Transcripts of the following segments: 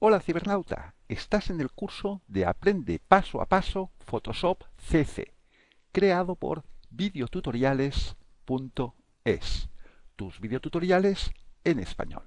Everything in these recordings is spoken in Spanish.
Hola cibernauta, estás en el curso de Aprende paso a paso Photoshop CC, creado por videotutoriales.es, tus videotutoriales en español.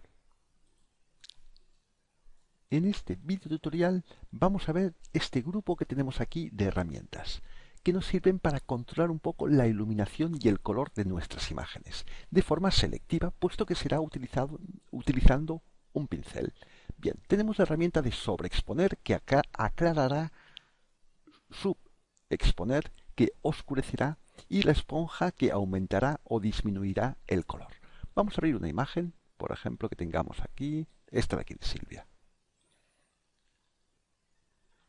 En este videotutorial vamos a ver este grupo que tenemos aquí de herramientas que nos sirven para controlar un poco la iluminación y el color de nuestras imágenes, de forma selectiva, puesto que será utilizando un pincel. Bien, tenemos la herramienta de sobreexponer que acá aclarará, subexponer que oscurecerá y la esponja que aumentará o disminuirá el color. Vamos a abrir una imagen, por ejemplo, que tengamos aquí, esta de aquí de Silvia.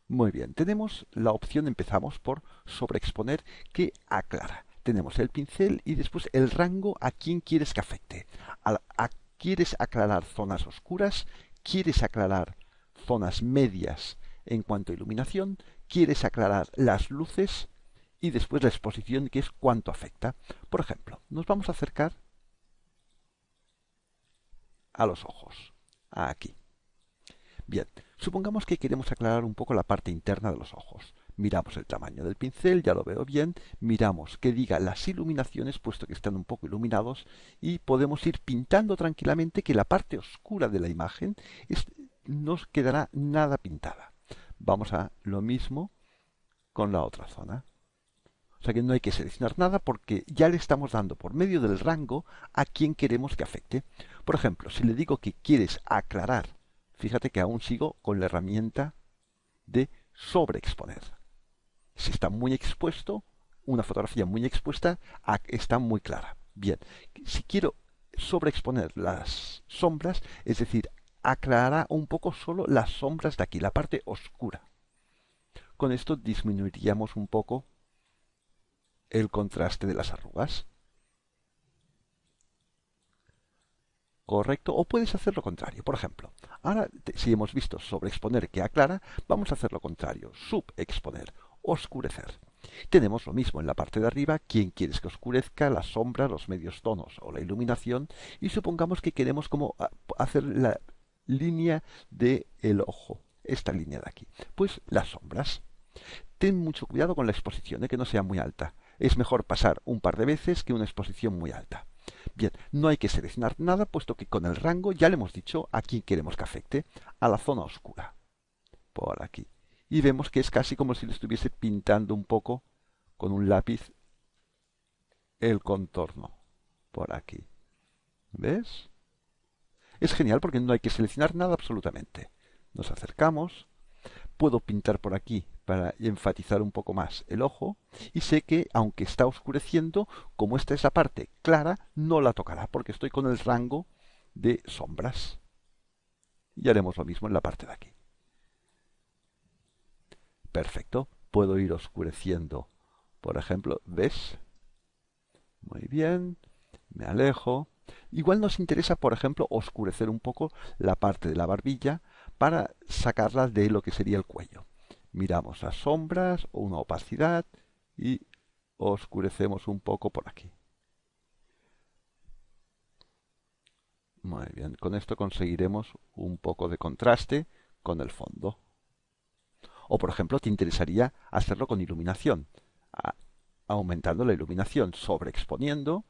Muy bien, tenemos la opción, empezamos por sobreexponer, que aclara. Tenemos el pincel y después el rango a quién quieres que afecte. quieres aclarar zonas oscuras, quieres aclarar zonas medias en cuanto a iluminación, quieres aclarar las luces y después la exposición, que es cuánto afecta. Por ejemplo, nos vamos a acercar a los ojos, aquí. Bien, supongamos que queremos aclarar un poco la parte interna de los ojos miramos el tamaño del pincel, ya lo veo bien, miramos que diga las iluminaciones, puesto que están un poco iluminados, y podemos ir pintando tranquilamente que la parte oscura de la imagen es, no quedará nada pintada. Vamos a lo mismo con la otra zona. O sea que no hay que seleccionar nada porque ya le estamos dando por medio del rango a quien queremos que afecte. Por ejemplo, si le digo que quieres aclarar, fíjate que aún sigo con la herramienta de sobreexponer si está muy expuesto, una fotografía muy expuesta está muy clara. Bien, si quiero sobreexponer las sombras, es decir, aclarará un poco solo las sombras de aquí, la parte oscura. Con esto disminuiríamos un poco el contraste de las arrugas. correcto o puedes hacer lo contrario. Por ejemplo, ahora si hemos visto sobreexponer que aclara, vamos a hacer lo contrario, subexponer oscurecer. Tenemos lo mismo en la parte de arriba, quien quieres que oscurezca, la sombra, los medios tonos o la iluminación, y supongamos que queremos como hacer la línea del el ojo, esta línea de aquí. Pues las sombras. Ten mucho cuidado con la exposición, de ¿eh? que no sea muy alta. Es mejor pasar un par de veces que una exposición muy alta. Bien, no hay que seleccionar nada, puesto que con el rango ya le hemos dicho a quién queremos que afecte, a la zona oscura. Por aquí y vemos que es casi como si le estuviese pintando un poco con un lápiz el contorno por aquí. ¿Ves? Es genial porque no hay que seleccionar nada absolutamente. Nos acercamos, puedo pintar por aquí para enfatizar un poco más el ojo y sé que aunque está oscureciendo, como esta esa parte clara, no la tocará porque estoy con el rango de sombras. Y haremos lo mismo en la parte de aquí. Perfecto. Puedo ir oscureciendo. Por ejemplo, ¿ves? Muy bien. Me alejo. Igual nos interesa, por ejemplo, oscurecer un poco la parte de la barbilla para sacarla de lo que sería el cuello. Miramos las sombras o una opacidad y oscurecemos un poco por aquí. Muy bien, con esto conseguiremos un poco de contraste con el fondo. O, por ejemplo, te interesaría hacerlo con iluminación, aumentando la iluminación, sobreexponiendo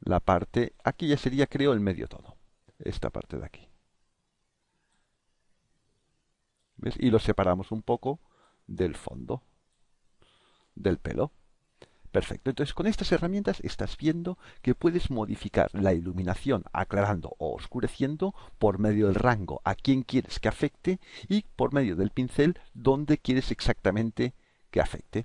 la parte, aquí ya sería creo el medio todo, esta parte de aquí. Y lo separamos un poco del fondo, del pelo. Perfecto. Entonces, con estas herramientas estás viendo que puedes modificar la iluminación aclarando o oscureciendo por medio del rango a quien quieres que afecte y por medio del pincel dónde quieres exactamente que afecte.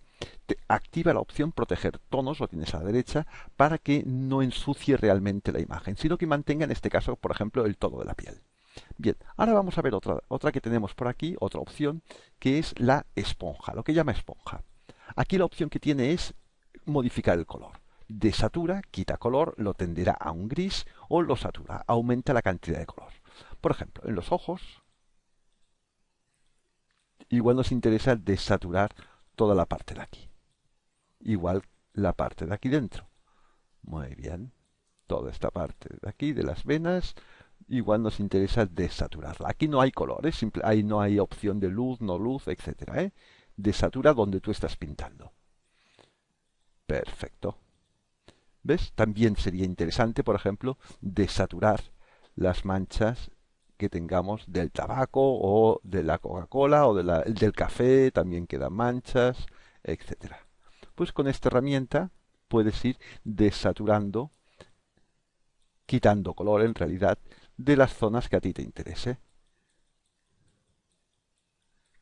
activa la opción proteger tonos, lo tienes a la derecha, para que no ensucie realmente la imagen, sino que mantenga en este caso, por ejemplo, el tono de la piel. Bien, ahora vamos a ver otra, otra que tenemos por aquí, otra opción, que es la esponja, lo que llama esponja. Aquí la opción que tiene es modificar el color. Desatura, quita color, lo tenderá a un gris o lo satura, aumenta la cantidad de color. Por ejemplo, en los ojos, igual nos interesa desaturar toda la parte de aquí. Igual la parte de aquí dentro. Muy bien. Toda esta parte de aquí, de las venas, igual nos interesa desaturarla. Aquí no hay colores, simple ahí no hay opción de luz, no luz, etcétera ¿eh? Desatura donde tú estás pintando. Perfecto. ¿Ves? También sería interesante, por ejemplo, desaturar las manchas que tengamos del tabaco o de la Coca-Cola o del café, también quedan manchas, etc. Pues con esta herramienta puedes ir desaturando, quitando color en realidad, de las zonas que a ti te interese.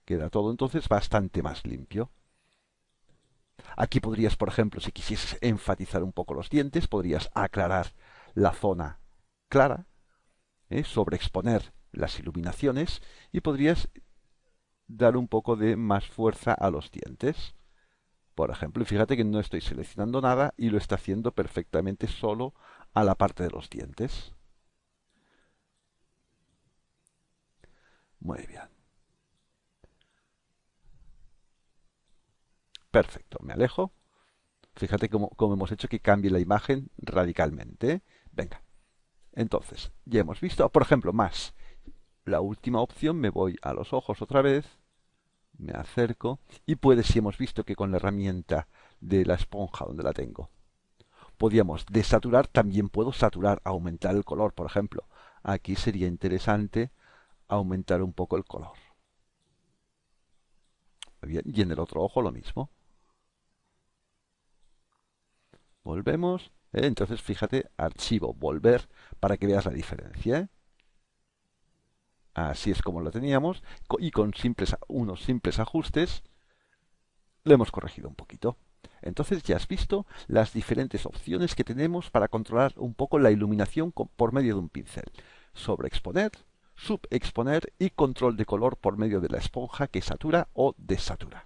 Queda todo entonces bastante más limpio. Aquí podrías, por ejemplo, si quisieses enfatizar un poco los dientes, podrías aclarar la zona clara, ¿eh? sobreexponer las iluminaciones y podrías dar un poco de más fuerza a los dientes. Por ejemplo, fíjate que no estoy seleccionando nada y lo está haciendo perfectamente solo a la parte de los dientes. Muy bien. Perfecto, me alejo. Fíjate cómo, hemos hecho que cambie la imagen radicalmente. Venga. Entonces, ya hemos visto, por ejemplo, más. La última opción, me voy a los ojos otra vez, me acerco y puede, si hemos visto que con la herramienta de la esponja donde la tengo, podíamos desaturar, también puedo saturar, aumentar el color, por ejemplo. Aquí sería interesante aumentar un poco el color. Bien, y en el otro ojo lo mismo. Volvemos. ¿eh? Entonces, fíjate, archivo, volver, para que veas la diferencia. ¿eh? Así es como lo teníamos. Y con simples, unos simples ajustes, lo hemos corregido un poquito. Entonces ya has visto las diferentes opciones que tenemos para controlar un poco la iluminación por medio de un pincel. Sobreexponer, subexponer y control de color por medio de la esponja que satura o desatura.